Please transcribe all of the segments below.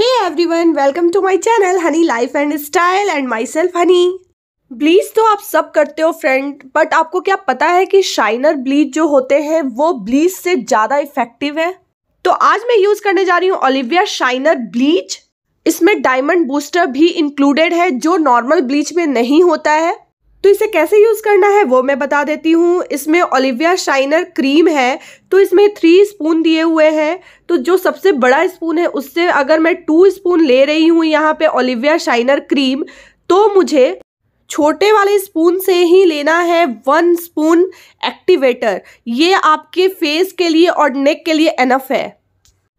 hey one welcome to my channel Honey life and style and myself Honey bleach तो आप सब करते हो फ्रेंड बट आपको क्या पता है कि शाइनर ब्लीच जो होते हैं वो ब्लीच से ज़्यादा इफेक्टिव है तो आज मैं यूज़ करने जा रही हूँ ओलिविया शाइनर ब्लीच इसमें डायमंड बूस्टर भी इंक्लूडेड है जो नॉर्मल ब्लीच में नहीं होता है तो इसे कैसे यूज़ करना है वो मैं बता देती हूँ इसमें ओलिविया शाइनर क्रीम है तो इसमें थ्री स्पून दिए हुए हैं तो जो सबसे बड़ा स्पून है उससे अगर मैं टू स्पून ले रही हूँ यहाँ पे ओलिविया शाइनर क्रीम तो मुझे छोटे वाले स्पून से ही लेना है वन स्पून एक्टिवेटर ये आपके फेस के लिए और नेक के लिए एनफ है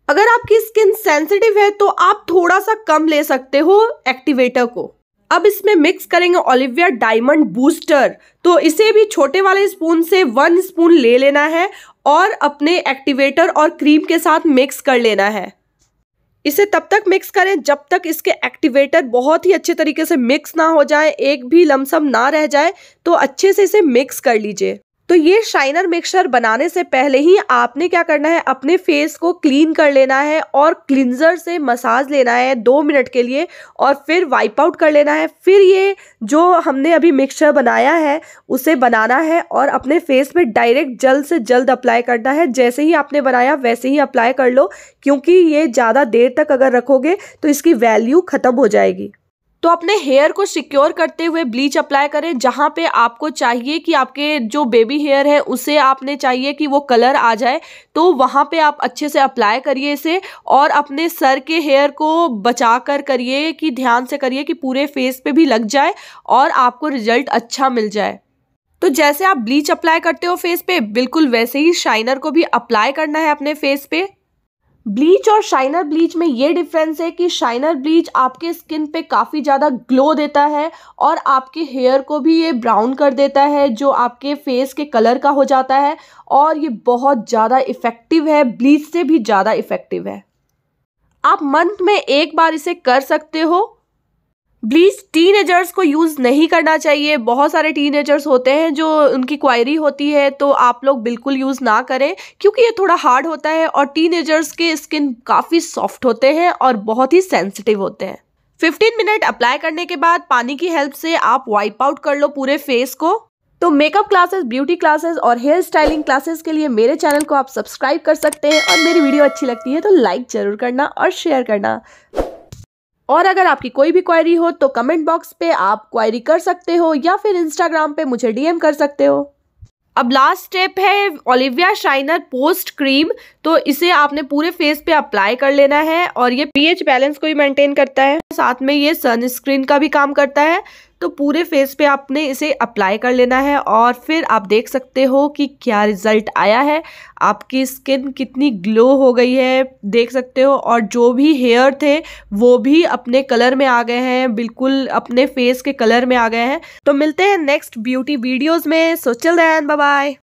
अगर आपकी स्किन सेंसिटिव है तो आप थोड़ा सा कम ले सकते हो एक्टिवेटर को अब इसमें मिक्स करेंगे ओलिविया डायमंड बूस्टर तो इसे भी छोटे वाले स्पून से वन स्पून ले लेना है और अपने एक्टिवेटर और क्रीम के साथ मिक्स कर लेना है इसे तब तक मिक्स करें जब तक इसके एक्टिवेटर बहुत ही अच्छे तरीके से मिक्स ना हो जाए एक भी लमसम ना रह जाए तो अच्छे से इसे मिक्स कर लीजिए तो ये शाइनर मिक्सचर बनाने से पहले ही आपने क्या करना है अपने फेस को क्लीन कर लेना है और क्लिनजर से मसाज लेना है दो मिनट के लिए और फिर वाइप आउट कर लेना है फिर ये जो हमने अभी मिक्सचर बनाया है उसे बनाना है और अपने फेस में डायरेक्ट जल्द से जल्द अप्लाई करना है जैसे ही आपने बनाया वैसे ही अप्लाई कर लो क्योंकि ये ज़्यादा देर तक अगर रखोगे तो इसकी वैल्यू ख़त्म हो जाएगी तो अपने हेयर को सिक्योर करते हुए ब्लीच अप्लाई करें जहाँ पे आपको चाहिए कि आपके जो बेबी हेयर है उसे आपने चाहिए कि वो कलर आ जाए तो वहाँ पे आप अच्छे से अप्लाई करिए इसे और अपने सर के हेयर को बचा कर करिए कि ध्यान से करिए कि पूरे फेस पे भी लग जाए और आपको रिजल्ट अच्छा मिल जाए तो जैसे आप ब्लीच अप्लाई करते हो फेस पे बिल्कुल वैसे ही शाइनर को भी अप्लाई करना है अपने फेस पे ब्लीच और शाइनर ब्लीच में ये डिफरेंस है कि शाइनर ब्लीच आपके स्किन पे काफ़ी ज़्यादा ग्लो देता है और आपके हेयर को भी ये ब्राउन कर देता है जो आपके फेस के कलर का हो जाता है और ये बहुत ज़्यादा इफ़ेक्टिव है ब्लीच से भी ज़्यादा इफ़ेक्टिव है आप मंथ में एक बार इसे कर सकते हो ब्लीच टीनेजर्स को यूज़ नहीं करना चाहिए बहुत सारे टीनेजर्स होते हैं जो उनकी क्वायरी होती है तो आप लोग बिल्कुल यूज़ ना करें क्योंकि ये थोड़ा हार्ड होता है और टीनेजर्स के स्किन काफ़ी सॉफ्ट होते हैं और बहुत ही सेंसिटिव होते हैं 15 मिनट अप्लाई करने के बाद पानी की हेल्प से आप वाइप आउट कर लो पूरे फेस को तो मेकअप क्लासेस ब्यूटी क्लासेस और हेयर स्टाइलिंग क्लासेस के लिए मेरे चैनल को आप सब्सक्राइब कर सकते हैं और मेरी वीडियो अच्छी लगती है तो लाइक ज़रूर करना और शेयर करना और अगर आपकी कोई भी क्वायरी हो तो कमेंट बॉक्स पे आप क्वायरी कर सकते हो या फिर इंस्टाग्राम पे मुझे डीएम कर सकते हो अब लास्ट स्टेप है ओलिविया शाइनर पोस्ट क्रीम तो इसे आपने पूरे फेस पे अप्लाई कर लेना है और ये पीएच बैलेंस को भी मेंटेन करता है साथ में ये सनस्क्रीन का भी काम करता है तो पूरे फेस पे आपने इसे अप्लाई कर लेना है और फिर आप देख सकते हो कि क्या रिज़ल्ट आया है आपकी स्किन कितनी ग्लो हो गई है देख सकते हो और जो भी हेयर थे वो भी अपने कलर में आ गए हैं बिल्कुल अपने फेस के कलर में आ गए हैं तो मिलते हैं नेक्स्ट ब्यूटी वीडियोज़ में सोचल चिल दैन बाय